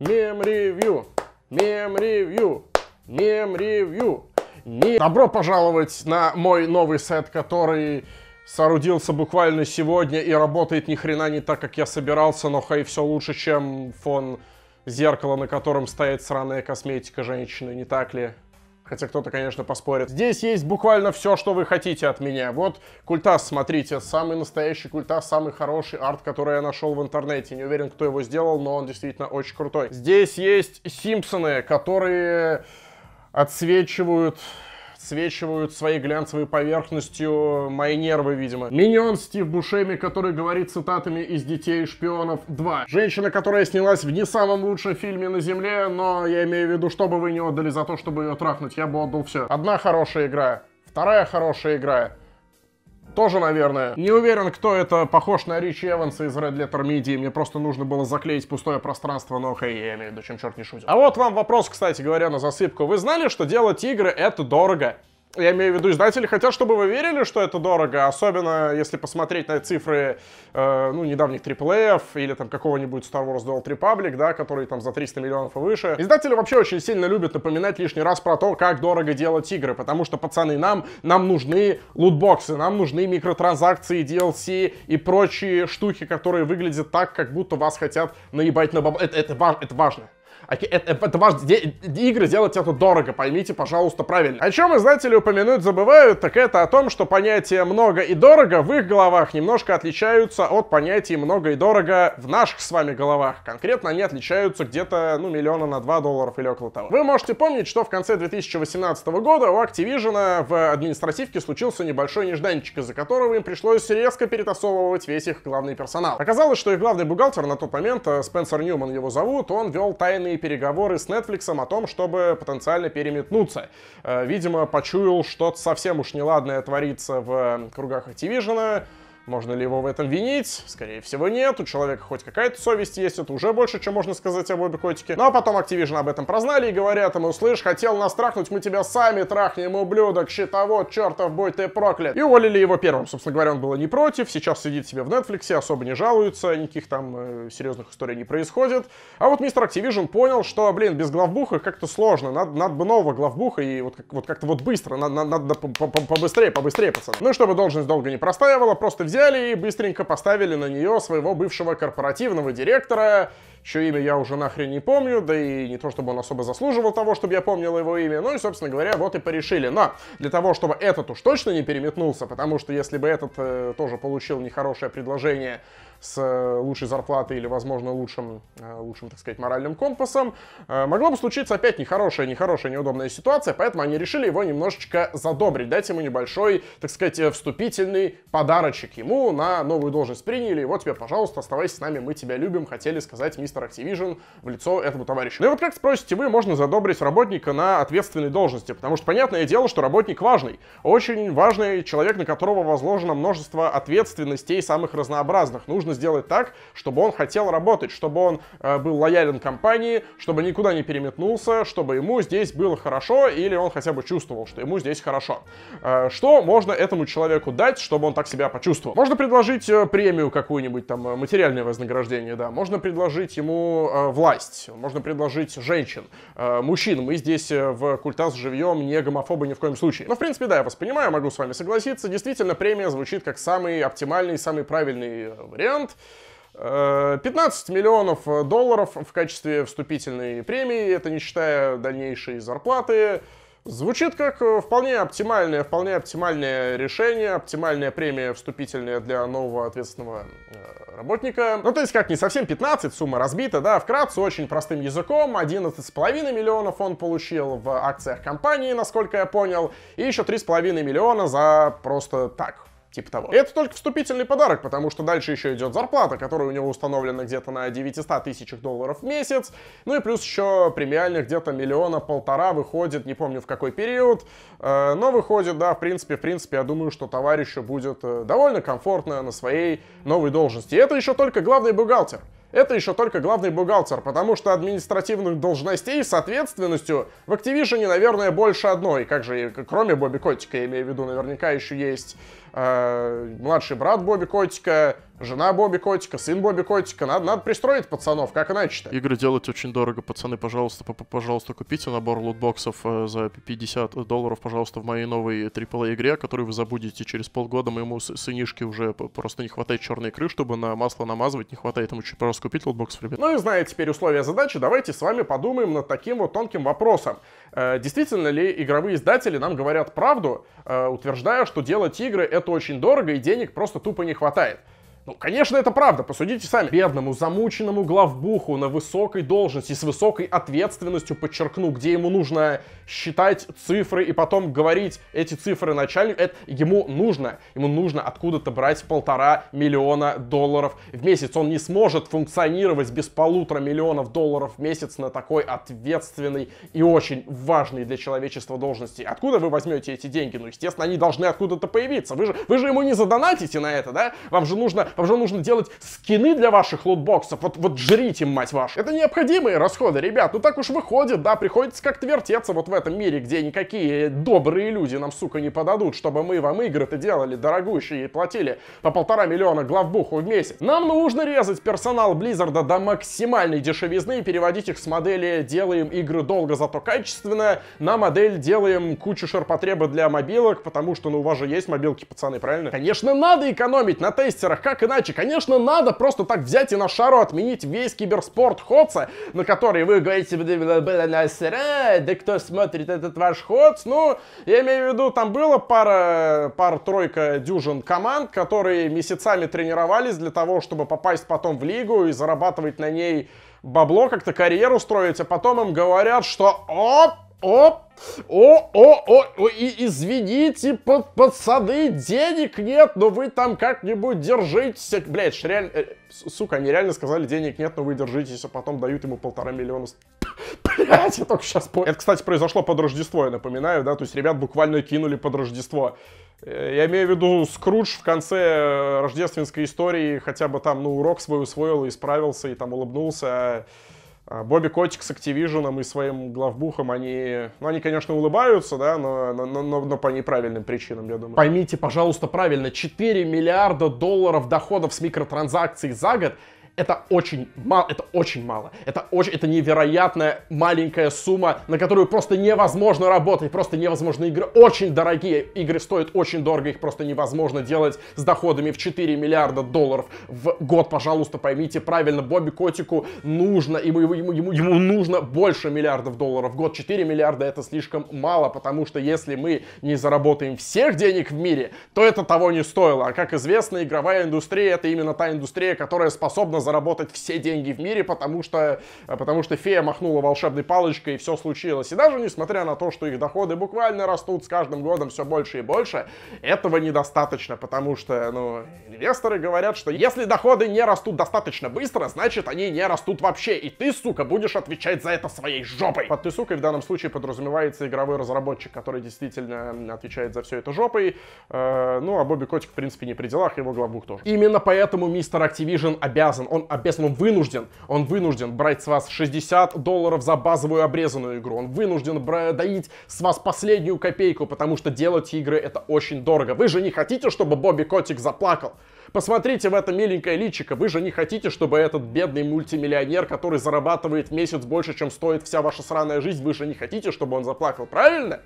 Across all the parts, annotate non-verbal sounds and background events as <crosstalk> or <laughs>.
Мем-ревью! Мем-ревью! Мем-ревью! мем. Добро пожаловать на мой новый сет, который соорудился буквально сегодня и работает ни хрена не так, как я собирался, но хай все лучше, чем фон зеркала, на котором стоит сраная косметика женщины, не так ли? Хотя кто-то, конечно, поспорит. Здесь есть буквально все, что вы хотите от меня. Вот культас, смотрите, самый настоящий культас, самый хороший арт, который я нашел в интернете. Не уверен, кто его сделал, но он действительно очень крутой. Здесь есть Симпсоны, которые отсвечивают подсвечивают своей глянцевой поверхностью мои нервы, видимо. Миньон Стив Бушеми, который говорит цитатами из «Детей шпионов 2». Женщина, которая снялась в не самом лучшем фильме на Земле, но я имею в виду, что бы вы не отдали за то, чтобы ее трахнуть, я бы отдал все. Одна хорошая игра, вторая хорошая игра, тоже, наверное. Не уверен, кто это. Похож на Ричи Эванса из Red Letter Media. Мне просто нужно было заклеить пустое пространство, но хей, я имею в виду, чем черт не шутит. А вот вам вопрос, кстати говоря, на засыпку. Вы знали, что делать игры это дорого? я имею в виду, издатели хотят, чтобы вы верили, что это дорого, особенно если посмотреть на цифры, э, ну, недавних AAA или там какого-нибудь Star Wars Dual Republic, да, который там за 300 миллионов и выше. Издатели вообще очень сильно любят напоминать лишний раз про то, как дорого делать игры, потому что, пацаны, нам, нам нужны лутбоксы, нам нужны микротранзакции, DLC и прочие штуки, которые выглядят так, как будто вас хотят наебать на баб... Это, это, это важно. А это, это ваш... Игры делать это дорого, поймите, пожалуйста, правильно. О а чем издатели упомянуть забывают, так это о том, что понятия «много» и «дорого» в их головах немножко отличаются от понятия «много» и «дорого» в наших с вами головах. Конкретно они отличаются где-то, ну, миллиона на 2 долларов или около того. Вы можете помнить, что в конце 2018 года у Activision в административке случился небольшой нежданчик, из-за которого им пришлось резко перетасовывать весь их главный персонал. Оказалось, что их главный бухгалтер на тот момент, э, Спенсер Ньюман его зовут, он вел тайны тайные переговоры с Netflix о том, чтобы потенциально переметнуться. Э, видимо, почуял, что совсем уж неладное творится в э, кругах Activision, можно ли его в этом винить? Скорее всего, нет. У человека хоть какая-то совесть есть, это уже больше, чем можно сказать о обе котике. Ну а потом Activision об этом прознали и говорят ему, слышь, хотел нас трахнуть, мы тебя сами трахнем, ублюдок, щитовод, чертов, будь ты проклят. И уволили его первым. Собственно говоря, он был не против, сейчас сидит себе в Netflix, особо не жалуется, никаких там э, серьезных историй не происходит. А вот мистер Activision понял, что, блин, без главбуха как-то сложно, надо, надо бы нового главбуха и вот, как, вот как-то вот быстро, надо, надо, побыстрее, побыстрее, пацаны. Ну и чтобы должность долго не простаивала, просто взял взяли и быстренько поставили на нее своего бывшего корпоративного директора чье имя я уже нахрен не помню, да и не то, чтобы он особо заслуживал того, чтобы я помнил его имя. Ну и, собственно говоря, вот и порешили. Но для того, чтобы этот уж точно не переметнулся, потому что если бы этот э, тоже получил нехорошее предложение с э, лучшей зарплатой или, возможно, лучшим, э, лучшим, так сказать, моральным компасом, э, могло бы случиться опять нехорошая, нехорошая, неудобная ситуация, поэтому они решили его немножечко задобрить, дать ему небольшой, так сказать, э, вступительный подарочек ему на новую должность приняли, и вот тебе, пожалуйста, оставайся с нами, мы тебя любим, хотели сказать мистер мистер Activision в лицо этому товарищу. Ну и вот как спросите вы, можно задобрить работника на ответственной должности, потому что понятное дело, что работник важный, очень важный человек, на которого возложено множество ответственностей самых разнообразных. Нужно сделать так, чтобы он хотел работать, чтобы он э, был лоялен компании, чтобы никуда не переметнулся, чтобы ему здесь было хорошо или он хотя бы чувствовал, что ему здесь хорошо. Э, что можно этому человеку дать, чтобы он так себя почувствовал? Можно предложить э, премию какую-нибудь, там, э, материальное вознаграждение, да, можно предложить ему ему э, власть, можно предложить женщин, э, мужчин. Мы здесь э, в Культас живьем не гомофобы ни в коем случае. Но, в принципе, да, я вас понимаю, могу с вами согласиться. Действительно, премия звучит как самый оптимальный, самый правильный э, вариант. 15 э, миллионов долларов в качестве вступительной премии, это не считая дальнейшей зарплаты. Звучит как э, вполне оптимальное, вполне оптимальное решение, оптимальная премия вступительная для нового ответственного э, работника. Ну, то есть, как не совсем 15, сумма разбита, да, вкратце, очень простым языком, 11,5 миллионов он получил в акциях компании, насколько я понял, и еще 3,5 миллиона за просто так, типа того. это только вступительный подарок, потому что дальше еще идет зарплата, которая у него установлена где-то на 900 тысячах долларов в месяц, ну и плюс еще премиальных где-то миллиона полтора выходит, не помню в какой период, э, но выходит, да, в принципе, в принципе, я думаю, что товарищу будет э, довольно комфортно на своей новой должности. И это еще только главный бухгалтер. Это еще только главный бухгалтер, потому что административных должностей с ответственностью в Activision, наверное, больше одной. Как же, кроме Бобби Котика, я имею в виду, наверняка еще есть Э, младший брат Бобби Котика, жена Бобби Котика, сын Бобби Котика. Надо, надо пристроить пацанов, как иначе-то. Игры делать очень дорого, пацаны, пожалуйста, пожалуйста, купите набор лутбоксов э, за 50 долларов, пожалуйста, в моей новой AAA игре, которую вы забудете через полгода. Моему сынишке уже просто не хватает черной икры, чтобы на масло намазывать, не хватает ему чуть просто купить лутбоксов, ребят. Ну и зная теперь условия задачи, давайте с вами подумаем над таким вот тонким вопросом. Э, действительно ли игровые издатели нам говорят правду, утверждая, что делать игры это это очень дорого и денег просто тупо не хватает. Ну, конечно, это правда, посудите сами. Бедному, замученному главбуху на высокой должности, с высокой ответственностью, подчеркну, где ему нужно считать цифры и потом говорить эти цифры начальнику, это ему нужно. Ему нужно откуда-то брать полтора миллиона долларов в месяц. Он не сможет функционировать без полутора миллионов долларов в месяц на такой ответственной и очень важной для человечества должности. Откуда вы возьмете эти деньги? Ну, естественно, они должны откуда-то появиться. Вы же, вы же ему не задонатите на это, да? Вам же нужно вам же нужно делать скины для ваших лотбоксов. Вот, вот жрите, мать вашу. Это необходимые расходы, ребят. Ну так уж выходит, да, приходится как-то вертеться вот в этом мире, где никакие добрые люди нам, сука, не подадут, чтобы мы вам игры-то делали дорогущие и платили по полтора миллиона главбуху в месяц. Нам нужно резать персонал Близзарда до максимальной дешевизны и переводить их с модели «делаем игры долго, зато качественно» на модель «делаем кучу ширпотреба для мобилок», потому что, ну, у вас же есть мобилки, пацаны, правильно? Конечно, надо экономить на тестерах, как иначе. Конечно, надо просто так взять и на шару отменить весь киберспорт Ходса, на который вы говорите, да кто смотрит этот ваш Ходс? Ну, я имею в виду, там было пара, пара-тройка дюжин команд, которые месяцами тренировались для того, чтобы попасть потом в лигу и зарабатывать на ней бабло, как-то карьеру строить, а потом им говорят, что оп, Оп! О, о, о, о и, извините, под, пацаны, денег нет, но вы там как-нибудь держитесь. Блядь, реально, э, сука, они реально сказали, денег нет, но вы держитесь, а потом дают ему полтора миллиона. <laughs> Блять, я только сейчас понял. Это, кстати, произошло под Рождество, я напоминаю, да, то есть ребят буквально кинули под Рождество. Э, я имею в виду, Скрудж в конце э, рождественской истории хотя бы там, ну, урок свой усвоил, исправился и там улыбнулся, а а, Бобби Котик с Activision и своим главбухом, они, ну, они, конечно, улыбаются, да, но, но, но, но по неправильным причинам, я думаю. Поймите, пожалуйста, правильно, 4 миллиарда долларов доходов с микротранзакций за год это очень мало, это очень мало. Это очень, это невероятная маленькая сумма, на которую просто невозможно работать, просто невозможно игры. Очень дорогие игры стоят очень дорого, их просто невозможно делать с доходами в 4 миллиарда долларов в год. Пожалуйста, поймите правильно, Бобби Котику нужно, ему, ему, ему, ему нужно больше миллиардов долларов в год. 4 миллиарда это слишком мало, потому что если мы не заработаем всех денег в мире, то это того не стоило. А как известно, игровая индустрия это именно та индустрия, которая способна заработать все деньги в мире, потому что, э, потому что фея махнула волшебной палочкой и все случилось. И даже несмотря на то, что их доходы буквально растут с каждым годом все больше и больше, этого недостаточно, потому что, ну, инвесторы говорят, что если доходы не растут достаточно быстро, значит они не растут вообще, и ты, сука, будешь отвечать за это своей жопой. Под ты, сука, в данном случае подразумевается игровой разработчик, который действительно отвечает за все это жопой. Э, ну, а Бобби Котик, в принципе, не при делах, его главбух тоже. Именно поэтому мистер Activision обязан, он обязан, он вынужден, он вынужден брать с вас 60 долларов за базовую обрезанную игру, он вынужден доить с вас последнюю копейку, потому что делать игры это очень дорого. Вы же не хотите, чтобы Бобби Котик заплакал? Посмотрите в это миленькое личико, вы же не хотите, чтобы этот бедный мультимиллионер, который зарабатывает в месяц больше, чем стоит вся ваша сраная жизнь, вы же не хотите, чтобы он заплакал, правильно?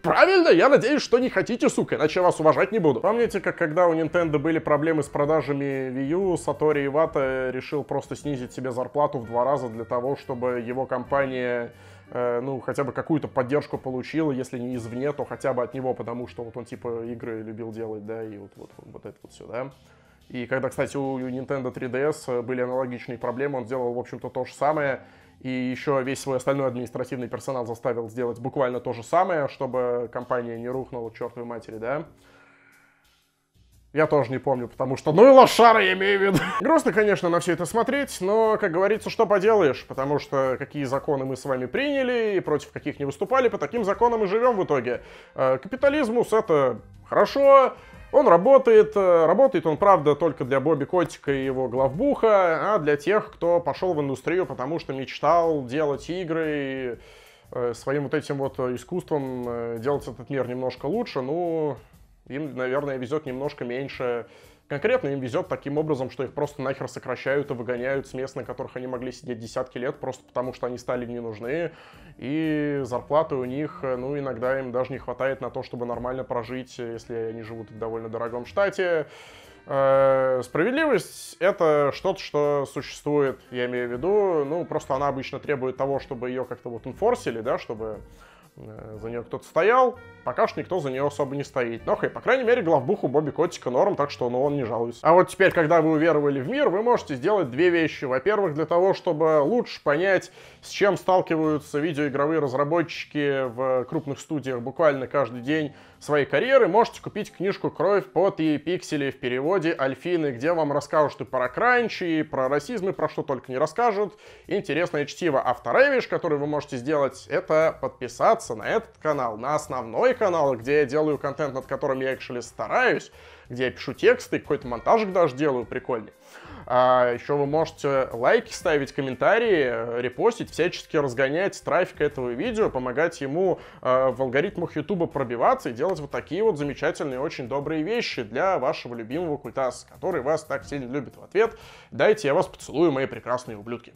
Правильно, я надеюсь, что не хотите, сука, иначе я вас уважать не буду. Помните, как когда у Nintendo были проблемы с продажами Wii U, Сатори Ивата решил просто снизить себе зарплату в два раза для того, чтобы его компания э, ну, хотя бы какую-то поддержку получила, если не извне, то хотя бы от него, потому что вот он, типа, игры любил делать, да, и вот, вот, вот это вот все, да. И когда, кстати, у Nintendo 3DS э, были аналогичные проблемы, он сделал, в общем-то, то же самое, и еще весь свой остальной административный персонал заставил сделать буквально то же самое, чтобы компания не рухнула к чертовой матери, да? Я тоже не помню, потому что, ну и лошара, я имею в виду. <laughs> Грустно, конечно, на все это смотреть, но, как говорится, что поделаешь, потому что какие законы мы с вами приняли и против каких не выступали, по таким законам и живем в итоге. Э, капитализмус — это хорошо, он работает, э, работает он, правда, только для Бобби Котика и его главбуха, а для тех, кто пошел в индустрию, потому что мечтал делать игры и э, своим вот этим вот э, искусством делать этот мир немножко лучше, ну, им, наверное, везет немножко меньше Конкретно им везет таким образом, что их просто нахер сокращают и выгоняют с мест, на которых они могли сидеть десятки лет, просто потому что они стали не нужны, и зарплаты у них, ну, иногда им даже не хватает на то, чтобы нормально прожить, если они живут в довольно дорогом штате. Э, справедливость — это что-то, что существует, я имею в виду, ну, просто она обычно требует того, чтобы ее как-то вот инфорсили, да, чтобы Э, за нее кто-то стоял, пока что никто за нее особо не стоит. Но, ну, хей, по крайней мере, главбуху Бобби Котика норм, так что ну, он не жалуется. А вот теперь, когда вы уверовали в мир, вы можете сделать две вещи. Во-первых, для того, чтобы лучше понять, с чем сталкиваются видеоигровые разработчики в крупных студиях буквально каждый день своей карьеры, можете купить книжку «Кровь, под и пиксели» в переводе Альфины, где вам расскажут и про кранчи, и про расизм, и про что только не расскажут. Интересное чтиво. А вторая вещь, которую вы можете сделать, это подписаться подписаться на этот канал, на основной канал, где я делаю контент, над которым я, actually, стараюсь, где я пишу тексты, какой-то монтажик даже делаю прикольный. А еще вы можете лайки ставить, комментарии, э, репостить, всячески разгонять трафик этого видео, помогать ему э, в алгоритмах Ютуба пробиваться и делать вот такие вот замечательные, очень добрые вещи для вашего любимого культаса, который вас так сильно любит в ответ. Дайте я вас поцелую, мои прекрасные ублюдки.